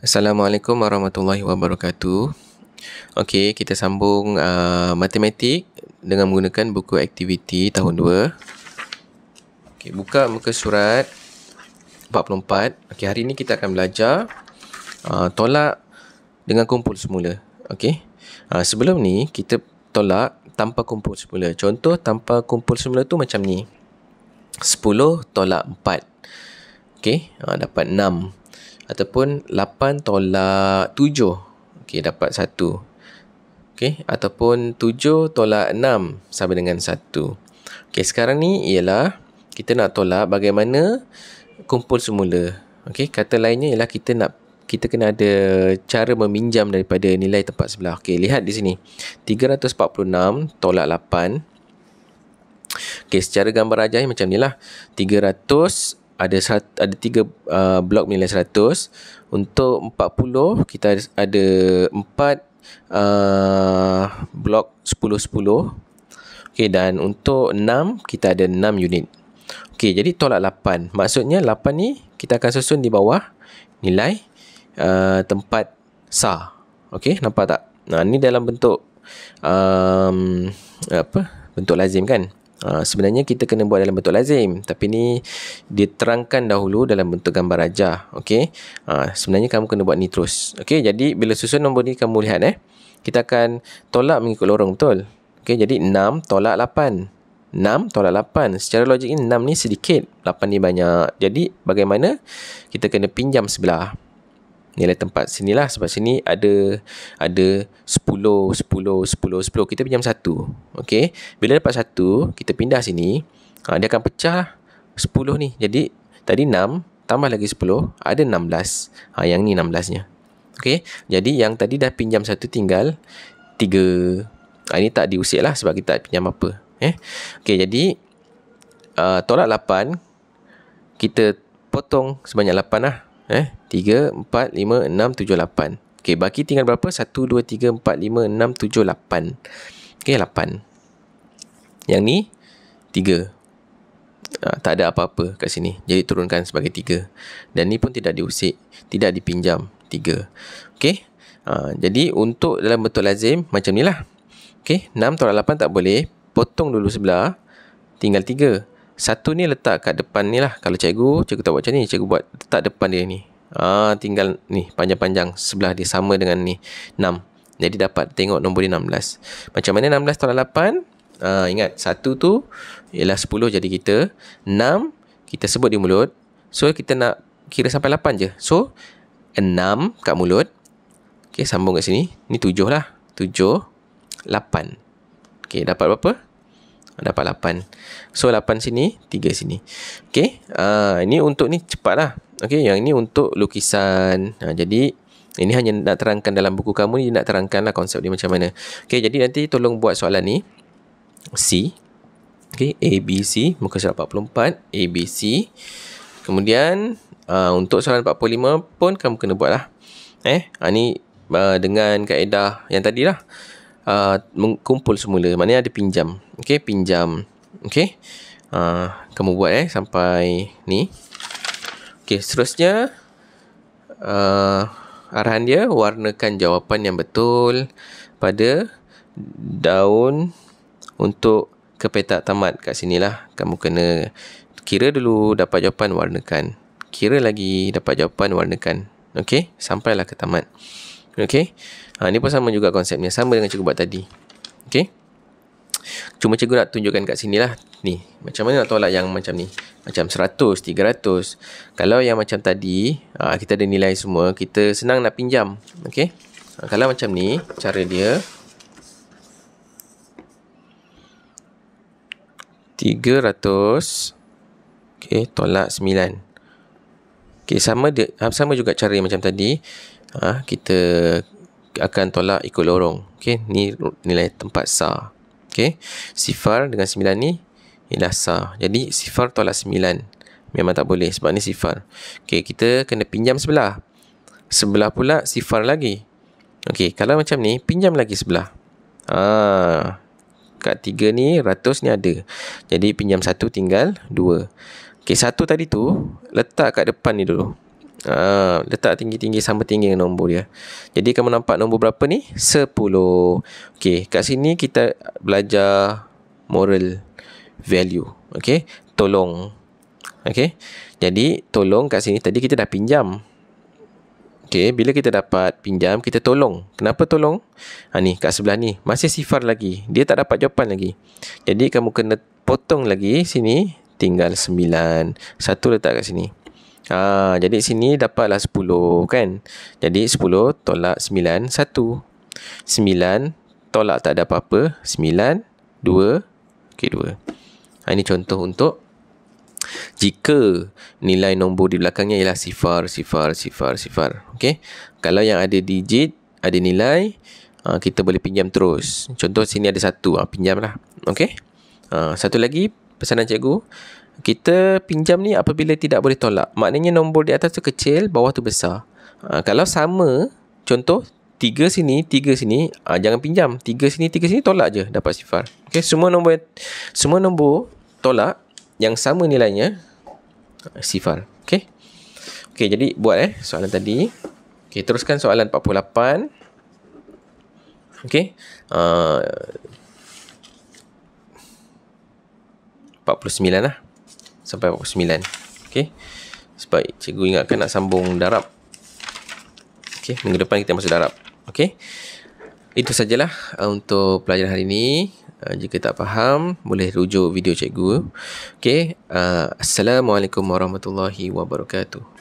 Assalamualaikum warahmatullahi wabarakatuh. Okey, kita sambung uh, matematik dengan menggunakan buku aktiviti tahun 2. Okey, buka muka surat 44. Okey, hari ini kita akan belajar uh, tolak dengan kumpul semula. Okey. Uh, sebelum ni kita tolak tanpa kumpul semula. Contoh tanpa kumpul semula tu macam ni. 10 tolak 4. Okey, uh, dapat 6 ataupun 8 tolak 7 okey dapat 1 okey ataupun 7 tolak 6 sama dengan 1 okey sekarang ni ialah kita nak tolak bagaimana kumpul semula okey kata lainnya ialah kita nak kita kena ada cara meminjam daripada nilai tempat sebelah okey lihat di sini 346 tolak 8 Okey, secara gambar rajahnya macam ni lah. 300 ada serat, ada tiga uh, blok nilai 100 untuk 40 kita ada empat uh, blok 10 10 okey dan untuk 6 kita ada 6 unit okey jadi tolak 8 maksudnya 8 ni kita akan susun di bawah nilai uh, tempat sa okey nampak tak nah ni dalam bentuk um, apa bentuk lazim kan Ah, sebenarnya kita kena buat dalam bentuk lazim tapi ni diterangkan dahulu dalam bentuk gambar raja okey uh, sebenarnya kamu kena buat ni terus okey jadi bila susun nombor ni kamu lihat eh kita akan tolak mengikut lorong betul okey jadi 6 tolak 8 6 tolak 8 Secara logik ni 6 ni sedikit 8 ni banyak Jadi bagaimana Kita kena pinjam sebelah nilai tempat sini lah, sebab sini ada ada 10 10 10 10 kita pinjam satu okey bila dapat satu kita pindah sini ha, dia akan pecah 10 ni jadi tadi 6 tambah lagi 10 ada 16 ha, ah, yang ni 16 nya okey jadi yang tadi dah pinjam satu tinggal 3 ha, ah, ini tak diusik lah sebab kita tak pinjam apa eh okey jadi uh, tolak 8 kita potong sebanyak 8 lah eh 3, 4, 5, 6, 7, 8. Okay, baki tinggal berapa? 1, 2, 3, 4, 5, 6, 7, 8. Okay, 8. Yang ni, 3. Ha, ah, tak ada apa-apa kat sini. Jadi, turunkan sebagai 3. Dan ni pun tidak diusik. Tidak dipinjam. 3. Okay. Ha, ah, jadi, untuk dalam bentuk lazim, macam ni lah. Okay, 6 tolak 8 tak boleh. Potong dulu sebelah. Tinggal 3. Satu ni letak kat depan ni lah. Kalau cikgu, cikgu tak buat macam ni. Cikgu buat letak depan dia ni. Ah, tinggal ni panjang-panjang sebelah dia sama dengan ni 6. Jadi dapat tengok nombor dia 16. Macam mana 16 tolak 8? Uh, ah, ingat 1 tu ialah 10 jadi kita 6 kita sebut di mulut. So kita nak kira sampai 8 je. So 6 kat mulut. Okay, sambung kat sini. Ni 7 lah. 7, 8. Okay, dapat berapa? dapat 8. So 8 sini, 3 sini. Okey. Ah uh, ini untuk ni cepatlah. Okey, yang ini untuk lukisan. Uh, jadi ini hanya nak terangkan dalam buku kamu ni nak terangkanlah konsep dia macam mana. Okey, jadi nanti tolong buat soalan ni. C. Okey, A B C muka surat 44 A B C. Kemudian uh, untuk soalan 45 pun kamu kena buatlah. Eh, ha uh, ni uh, dengan kaedah yang tadilah. lah. Uh, mengkumpul semula. Maknanya ada pinjam. Okey, pinjam. Okey. Uh, kamu buat eh sampai ni. Okey, seterusnya uh, arahan dia warnakan jawapan yang betul pada daun untuk ke petak tamat kat sini lah. Kamu kena kira dulu dapat jawapan warnakan. Kira lagi dapat jawapan warnakan. Okey, sampailah ke tamat. Okay. Ha, ni pun sama juga konsepnya. Sama dengan cikgu buat tadi. Okay. Cuma cikgu nak tunjukkan kat sini lah. Ni. Macam mana nak tolak yang macam ni. Macam 100, 300. Kalau yang macam tadi, ha, kita ada nilai semua. Kita senang nak pinjam. Okay. Ha, kalau macam ni, cara dia. 300. Okay. Tolak 9. Okay. Sama, dia, ha, sama juga cara macam tadi. Ah ha, kita akan tolak ikut lorong. Okey, ni nilai tempat sa. Okey. Sifar dengan sembilan ni ialah sa. Jadi sifar tolak sembilan. memang tak boleh sebab ni sifar. Okey, kita kena pinjam sebelah. Sebelah pula sifar lagi. Okey, kalau macam ni pinjam lagi sebelah. Ah. Ha, kat 3 ni ratus ni ada. Jadi pinjam satu tinggal dua. Okey, satu tadi tu letak kat depan ni dulu. Ah, letak tinggi-tinggi sama tinggi dengan nombor dia. Jadi kamu nampak nombor berapa ni? 10. Okey, kat sini kita belajar moral value. Okey, tolong. Okey. Jadi tolong kat sini tadi kita dah pinjam. Okey, bila kita dapat pinjam, kita tolong. Kenapa tolong? Ha ni, kat sebelah ni. Masih sifar lagi. Dia tak dapat jawapan lagi. Jadi, kamu kena potong lagi sini. Tinggal sembilan. Satu letak kat sini. Ah, jadi sini dapatlah 10 kan. Jadi 10 tolak 9 1. 9 tolak tak ada apa-apa, 9 2 ke 2. Ha, ini contoh untuk jika nilai nombor di belakangnya ialah sifar, sifar, sifar, sifar. Okey. Kalau yang ada digit, ada nilai, ha, kita boleh pinjam terus. Contoh sini ada 1, ha, pinjamlah. Okey. Ha, satu lagi pesanan cikgu kita pinjam ni apabila tidak boleh tolak. Maknanya nombor di atas tu kecil, bawah tu besar. Ha, kalau sama, contoh tiga sini, tiga sini, ha, jangan pinjam. tiga sini, tiga sini tolak je dapat sifar. Okay, semua nombor semua nombor tolak yang sama nilainya ha, sifar. Okay, okay jadi buat eh soalan tadi. Okay, teruskan soalan 48. Okay, Ah uh, 49 lah sampai pukul 9 Okay Sebab cikgu ingatkan nak sambung darab Okay, minggu depan kita masuk darab Okay Itu sajalah uh, untuk pelajaran hari ini uh, Jika tak faham, boleh rujuk video cikgu Okay uh, Assalamualaikum warahmatullahi wabarakatuh